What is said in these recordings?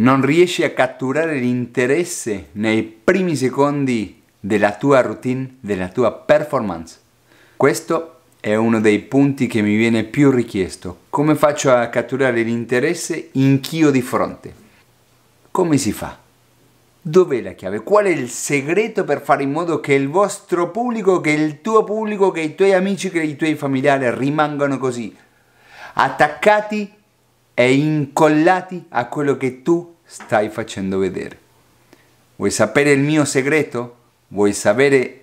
non riesci a catturare l'interesse nei primi secondi della tua routine, della tua performance. Questo è uno dei punti che mi viene più richiesto. Come faccio a catturare l'interesse in chi ho di fronte? Come si fa? Dov'è la chiave? Qual è il segreto per fare in modo che il vostro pubblico, che il tuo pubblico, che i tuoi amici, che i tuoi familiari rimangano così, attaccati e incollati a quello che tu stai facendo vedere. Vuoi sapere il mio segreto? Vuoi sapere...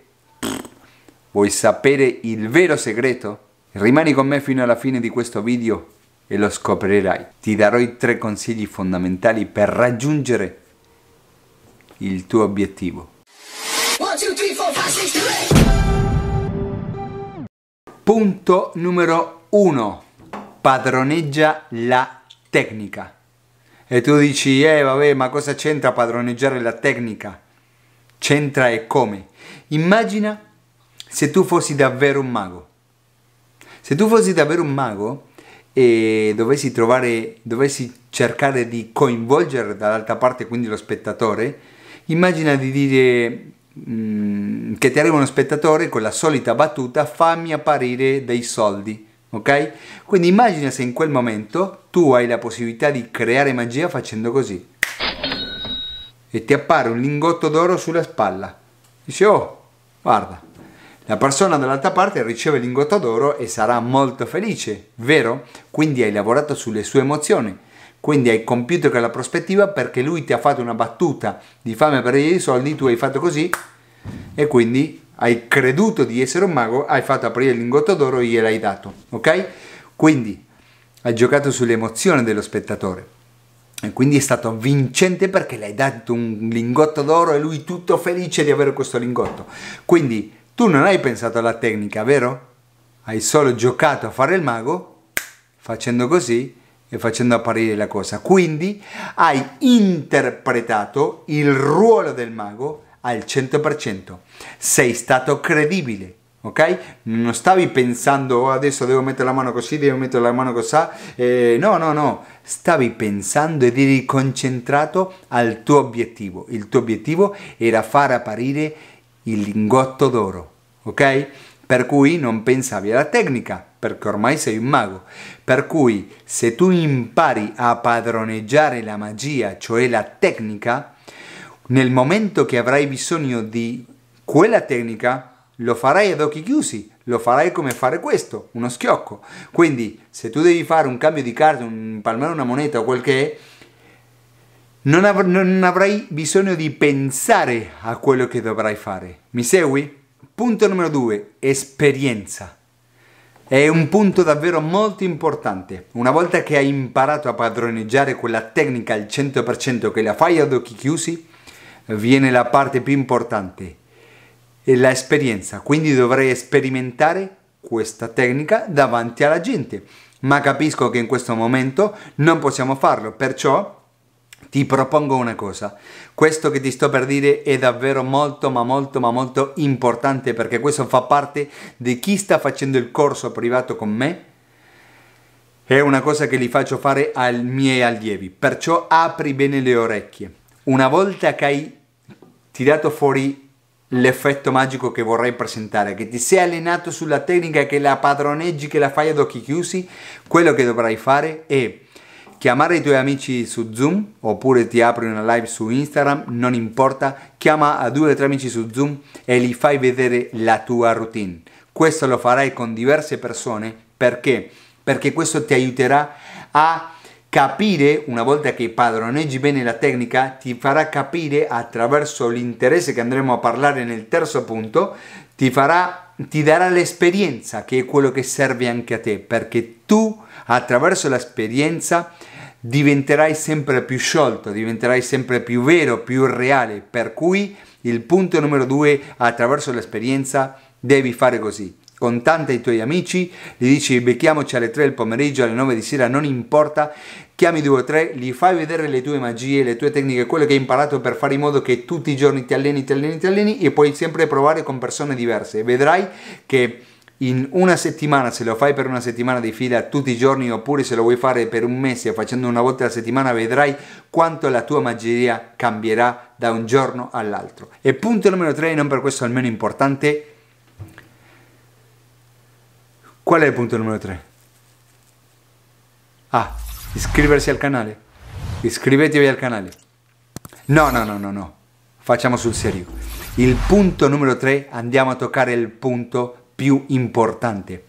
Vuoi sapere il vero segreto? Rimani con me fino alla fine di questo video e lo scoprirai. Ti darò i tre consigli fondamentali per raggiungere il tuo obiettivo. Punto numero 1. Padroneggia la tecnica. E tu dici, eh vabbè, ma cosa c'entra padroneggiare la tecnica? C'entra e come? Immagina se tu fossi davvero un mago. Se tu fossi davvero un mago e dovessi trovare, dovessi cercare di coinvolgere dall'altra parte quindi lo spettatore, immagina di dire mm, che ti arriva uno spettatore con la solita battuta fammi apparire dei soldi ok? Quindi immagina se in quel momento tu hai la possibilità di creare magia facendo così e ti appare un lingotto d'oro sulla spalla. Dici, oh, guarda, la persona dall'altra parte riceve il lingotto d'oro e sarà molto felice, vero? Quindi hai lavorato sulle sue emozioni, quindi hai compiuto quella prospettiva perché lui ti ha fatto una battuta di fame per i soldi, tu hai fatto così e quindi hai creduto di essere un mago, hai fatto aprire il lingotto d'oro e gliel'hai dato, ok? Quindi hai giocato sull'emozione dello spettatore. E quindi è stato vincente perché le hai dato un lingotto d'oro e lui tutto felice di avere questo lingotto. Quindi tu non hai pensato alla tecnica, vero? Hai solo giocato a fare il mago facendo così e facendo apparire la cosa. Quindi hai interpretato il ruolo del mago al 100%. Sei stato credibile, ok? Non stavi pensando oh, adesso devo mettere la mano così, devo mettere la mano così. Eh, no, no, no. Stavi pensando ed eri concentrato al tuo obiettivo. Il tuo obiettivo era far apparire il lingotto d'oro, ok? Per cui non pensavi alla tecnica, perché ormai sei un mago. Per cui se tu impari a padroneggiare la magia, cioè la tecnica, nel momento che avrai bisogno di quella tecnica, lo farai ad occhi chiusi, lo farai come fare questo, uno schiocco. Quindi se tu devi fare un cambio di carta, un palmare una moneta o quel che è, non, av- non avrai bisogno di pensare a quello che dovrai fare. Mi segui? Punto numero due, esperienza. È un punto davvero molto importante. Una volta che hai imparato a padroneggiare quella tecnica al 100% che la fai ad occhi chiusi, viene la parte più importante, l'esperienza. Quindi dovrei sperimentare questa tecnica davanti alla gente. Ma capisco che in questo momento non possiamo farlo, perciò ti propongo una cosa. Questo che ti sto per dire è davvero molto ma molto ma molto importante perché questo fa parte di chi sta facendo il corso privato con me. È una cosa che li faccio fare ai miei allievi, perciò apri bene le orecchie una volta che hai tirato fuori l'effetto magico che vorrei presentare, che ti sei allenato sulla tecnica, che la padroneggi, che la fai ad occhi chiusi, quello che dovrai fare è chiamare i tuoi amici su Zoom oppure ti apri una live su Instagram, non importa, chiama a due o tre amici su Zoom e gli fai vedere la tua routine. Questo lo farai con diverse persone perché? Perché questo ti aiuterà a Capire, una volta che padroneggi bene la tecnica, ti farà capire attraverso l'interesse che andremo a parlare nel terzo punto, ti, farà, ti darà l'esperienza, che è quello che serve anche a te, perché tu attraverso l'esperienza diventerai sempre più sciolto, diventerai sempre più vero, più reale, per cui il punto numero due, attraverso l'esperienza, devi fare così con tanti tuoi amici, gli dici becchiamoci alle 3 del pomeriggio, alle 9 di sera, non importa, chiami due o tre, gli fai vedere le tue magie, le tue tecniche, quello che hai imparato per fare in modo che tutti i giorni ti alleni, ti alleni, ti alleni e puoi sempre provare con persone diverse. Vedrai che in una settimana, se lo fai per una settimana di fila tutti i giorni oppure se lo vuoi fare per un mese facendo una volta alla settimana, vedrai quanto la tua magia cambierà da un giorno all'altro. E punto numero 3, non per questo almeno importante, Qual è il punto numero 3? Ah, Iscriversi al canale. Iscrivetevi al canale. No, no, no, no, no. Facciamo sul serio. Il punto numero 3 andiamo a toccare il punto più importante.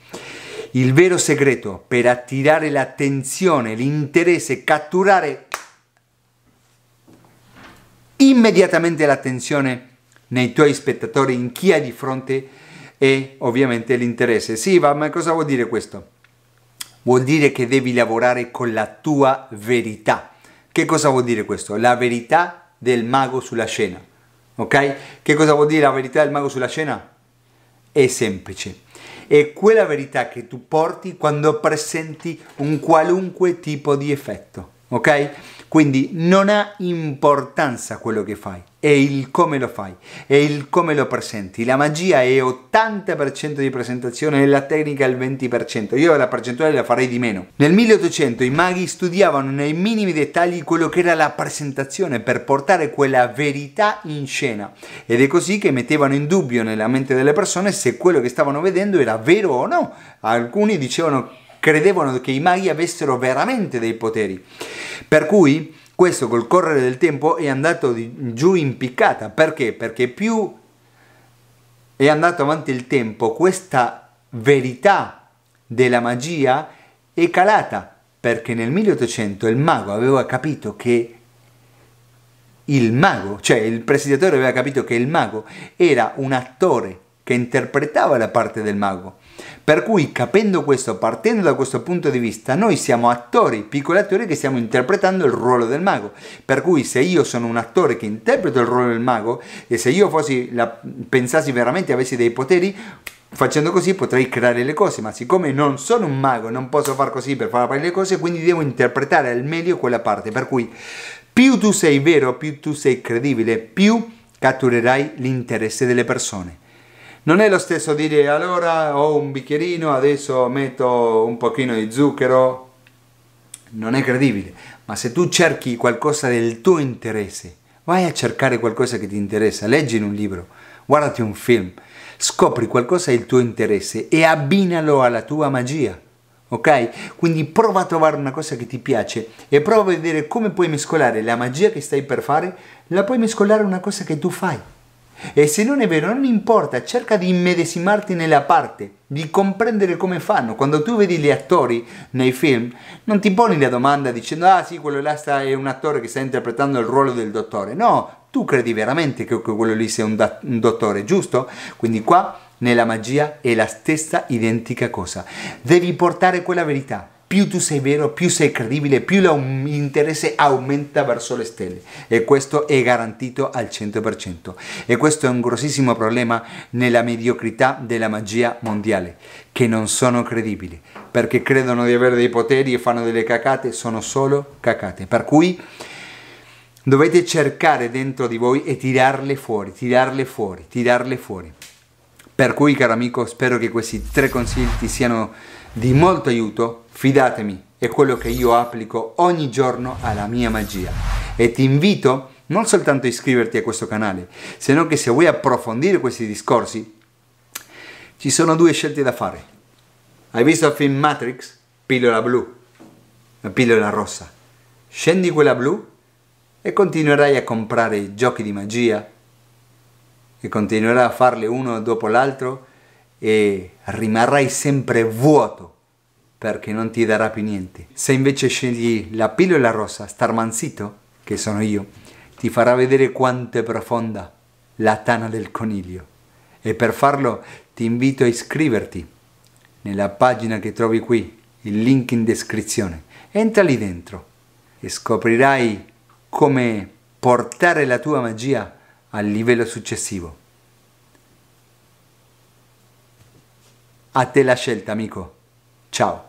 Il vero segreto per attirare l'attenzione, l'interesse, catturare immediatamente l'attenzione nei tuoi spettatori, in chi hai di fronte, e ovviamente l'interesse. Sì, ma cosa vuol dire questo? Vuol dire che devi lavorare con la tua verità. Che cosa vuol dire questo? La verità del mago sulla scena. Ok? Che cosa vuol dire la verità del mago sulla scena? È semplice. È quella verità che tu porti quando presenti un qualunque tipo di effetto. Ok? Quindi non ha importanza quello che fai è il come lo fai, è il come lo presenti. La magia è 80% di presentazione e la tecnica è il 20%. Io la percentuale la farei di meno. Nel 1800 i maghi studiavano nei minimi dettagli quello che era la presentazione per portare quella verità in scena ed è così che mettevano in dubbio nella mente delle persone se quello che stavano vedendo era vero o no. Alcuni dicevano credevano che i maghi avessero veramente dei poteri. Per cui questo col correre del tempo è andato giù in piccata. Perché? Perché più è andato avanti il tempo, questa verità della magia è calata. Perché nel 1800 il mago aveva capito che il mago, cioè il presidiatore aveva capito che il mago era un attore che interpretava la parte del mago. Per cui capendo questo, partendo da questo punto di vista, noi siamo attori, piccoli attori che stiamo interpretando il ruolo del mago. Per cui se io sono un attore che interpreto il ruolo del mago e se io fossi la, pensassi veramente avessi dei poteri, Facendo così potrei creare le cose, ma siccome non sono un mago, non posso far così per fare le cose, quindi devo interpretare al meglio quella parte. Per cui più tu sei vero, più tu sei credibile, più catturerai l'interesse delle persone. Non è lo stesso dire allora ho un bicchierino, adesso metto un pochino di zucchero, non è credibile, ma se tu cerchi qualcosa del tuo interesse, vai a cercare qualcosa che ti interessa, leggi in un libro, guardati un film, scopri qualcosa del tuo interesse e abbinalo alla tua magia. Ok? Quindi prova a trovare una cosa che ti piace e prova a vedere come puoi mescolare la magia che stai per fare, la puoi mescolare a una cosa che tu fai. E se non è vero, non importa, cerca di immedesimarti nella parte, di comprendere come fanno. Quando tu vedi gli attori nei film, non ti poni la domanda dicendo ah sì, quello là sta, è un attore che sta interpretando il ruolo del dottore. No, tu credi veramente che quello lì sia un, da- un dottore, giusto? Quindi qua nella magia è la stessa identica cosa. Devi portare quella verità più tu sei vero, più sei credibile, più l'interesse aumenta verso le stelle. E questo è garantito al 100%. E questo è un grossissimo problema nella mediocrità della magia mondiale, che non sono credibili, perché credono di avere dei poteri e fanno delle cacate, sono solo cacate. Per cui dovete cercare dentro di voi e tirarle fuori, tirarle fuori, tirarle fuori. Per cui, caro amico, spero che questi tre consigli ti siano di molto aiuto, fidatemi, è quello che io applico ogni giorno alla mia magia e ti invito non soltanto a iscriverti a questo canale, se no che se vuoi approfondire questi discorsi, ci sono due scelte da fare. Hai visto il film Matrix? Pillola blu, la pillola rossa. Scendi quella blu e continuerai a comprare giochi di magia e continuerai a farle uno dopo l'altro e rimarrai sempre vuoto perché non ti darà più niente. Se invece scegli la pillola rossa, star manzito, che sono io, ti farà vedere quanto è profonda la tana del coniglio. E per farlo ti invito a iscriverti nella pagina che trovi qui, il link in descrizione. Entra lì dentro e scoprirai come portare la tua magia al livello successivo. A te la scelta, amico. Ciao.